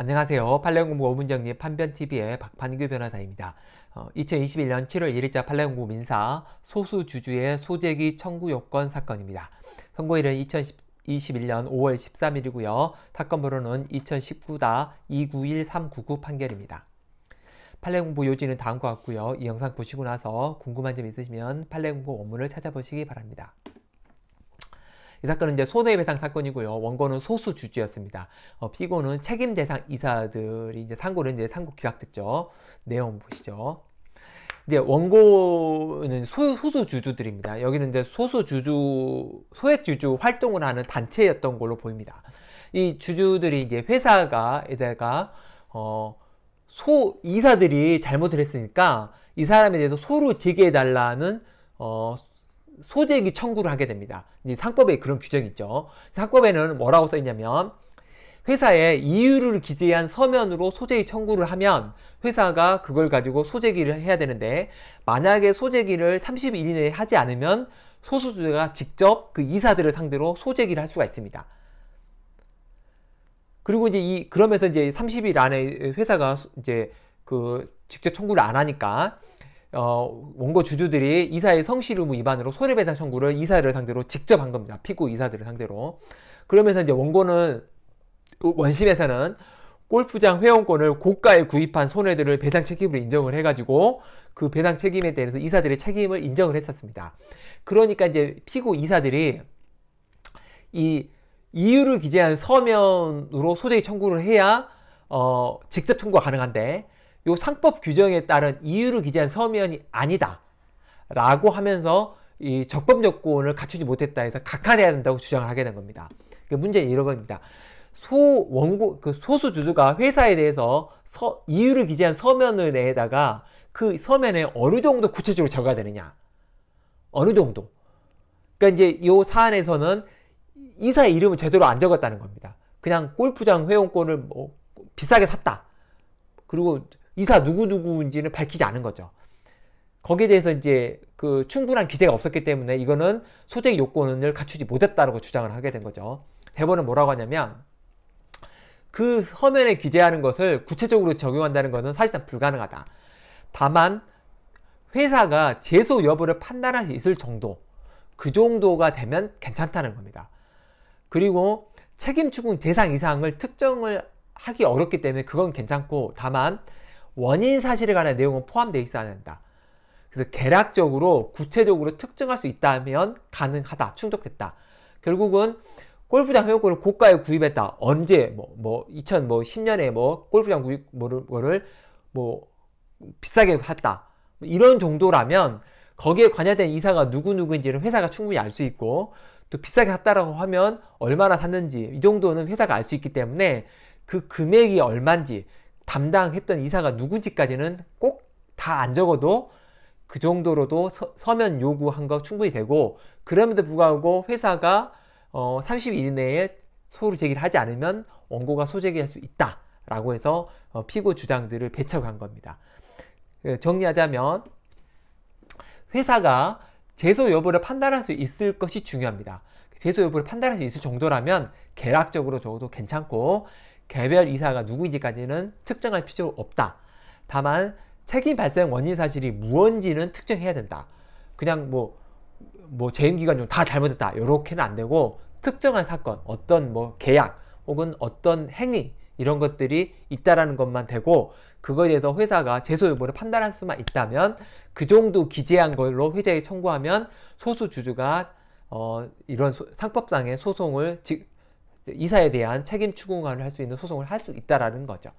안녕하세요. 팔레공부 5문정리 판변TV의 박판규 변호사입니다. 어, 2021년 7월 1일자 팔레공부 민사 소수주주의 소재기 청구 요건 사건입니다. 선고일은 2021년 5월 13일이고요. 사건 번호는 2 0 1 9 291399 판결입니다. 판례공부 요지는 다음과 같고요. 이 영상 보시고 나서 궁금한 점 있으시면 판례공부 원문을 찾아보시기 바랍니다. 이 사건은 이제 손해배상 사건이고요. 원고는 소수 주주였습니다. 어, 피고는 책임 대상 이사들이 이제 상고를 이제 상고 기각됐죠. 내용 보시죠. 이제 원고는 소, 소수 주주들입니다. 여기는 이제 소수 주주 소액 주주 활동을 하는 단체였던 걸로 보입니다. 이 주주들이 이제 회사가 에다가 어, 소 이사들이 잘못을 했으니까 이 사람에 대해서 소로 제기해 달라는 어, 소재기 청구를 하게 됩니다. 상법에 그런 규정이 있죠. 상법에는 뭐라고 써 있냐면 회사에 이유를 기재한 서면으로 소재기 청구를 하면 회사가 그걸 가지고 소재기를 해야 되는데 만약에 소재기를 30일 이내에 하지 않으면 소수주가 직접 그 이사들을 상대로 소재기를 할 수가 있습니다. 그리고 이제 이 그러면서 이제 30일 안에 회사가 이제 그 직접 청구를 안 하니까 어, 원고 주주들이 이사의 성실 의무 위반으로 손해배상 청구를 이사를 상대로 직접 한 겁니다. 피고 이사들을 상대로. 그러면서 이제 원고는 원심에서는 골프장 회원권을 고가에 구입한 손해들을 배상 책임으로 인정을 해가지고 그 배상 책임에 대해서 이사들의 책임을 인정을 했었습니다. 그러니까 이제 피고 이사들이 이 이유를 기재한 서면으로 소재의 청구를 해야 어, 직접 청구가 가능한데 요 상법 규정에 따른 이유를 기재한 서면이 아니다. 라고 하면서 이 적법 요건을 갖추지 못했다 해서 각하돼야 된다고 주장을 하게 된 겁니다. 그 문제는 이런 겁니다. 소 원고 그 소수 주주가 회사에 대해서 서, 이유를 기재한 서면을 내다가 그 서면에 어느 정도 구체적으로 적어야 되느냐. 어느 정도. 그러니까 이제 이 사안에서는 이사 의 이름을 제대로 안 적었다는 겁니다. 그냥 골프장 회원권을 뭐 비싸게 샀다. 그리고 이사 누구누구인지는 밝히지 않은 거죠. 거기에 대해서 이제 그 충분한 기재가 없었기 때문에 이거는 소득 요건을 갖추지 못했다라고 주장을 하게 된 거죠. 대본은 뭐라고 하냐면 그 서면에 기재하는 것을 구체적으로 적용한다는 것은 사실상 불가능하다. 다만 회사가 재소 여부를 판단할 수 있을 정도 그 정도가 되면 괜찮다는 겁니다. 그리고 책임 추궁 대상 이상을 특정을 하기 어렵기 때문에 그건 괜찮고 다만 원인 사실에 관한 내용은 포함되어 있어야 된다. 그래서 개략적으로 구체적으로 특정할 수 있다면 가능하다. 충족됐다. 결국은 골프장 회원권을 고가에 구입했다. 언제 뭐 뭐 2000 뭐 10년에 뭐, 뭐, 뭐 골프장 구입 뭐를 뭐를 뭐 비싸게 샀다. 이런 정도라면 거기에 관여된 이사가 누구누구인지는 회사가 충분히 알 수 있고 또 비싸게 샀다라고 하면 얼마나 샀는지 이 정도는 회사가 알 수 있기 때문에 그 금액이 얼만지 담당했던 이사가 누구지까지는 꼭 다 안 적어도 그 정도로도 서, 면 요구한 거 충분히 되고 그럼에도 불구하고 회사가 어, 30일 내에 소를 제기를 하지 않으면 원고가 소재기할 수 있다 라고 해서 어, 피고 주장들을 배척한 겁니다. 그 정리하자면 회사가 제소 여부를 판단할 수 있을 것이 중요합니다. 제소 여부를 판단할 수 있을 정도라면 개략적으로 적어도 괜찮고 개별 이사가 누구인지까지는 특정할 필요 없다. 다만 책임 발생 원인 사실이 무언지는 특정해야 된다. 그냥 뭐, 뭐 재임기간 중 다 잘못했다. 이렇게는 안 되고 특정한 사건, 어떤 뭐 계약 혹은 어떤 행위 이런 것들이 있다라는 것만 되고 그거에 대해서 회사가 재소 여부를 판단할 수만 있다면 그 정도 기재한 걸로 회사에 청구하면 소수 주주가 어, 이런 소, 상법상의 소송을 즉 이사에 대한 책임 추궁안을 할 수 있는 소송을 할 수 있다라는 거죠.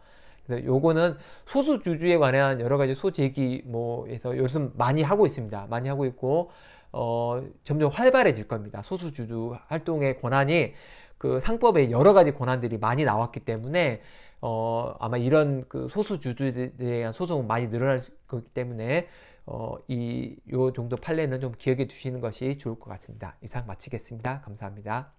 그래서 요거는 소수 주주에 관한 여러 가지 소제기 뭐에서 요즘 많이 하고 있습니다. 많이 하고 있고 어 점점 활발해질 겁니다. 소수 주주 활동의 권한이 그 상법에 여러 가지 권한들이 많이 나왔기 때문에 어 아마 이런 그 소수 주주에 대한 소송은 많이 늘어날 거기 때문에 어이요 정도 판례는 좀 기억해 주시는 것이 좋을 것 같습니다. 이상 마치겠습니다. 감사합니다.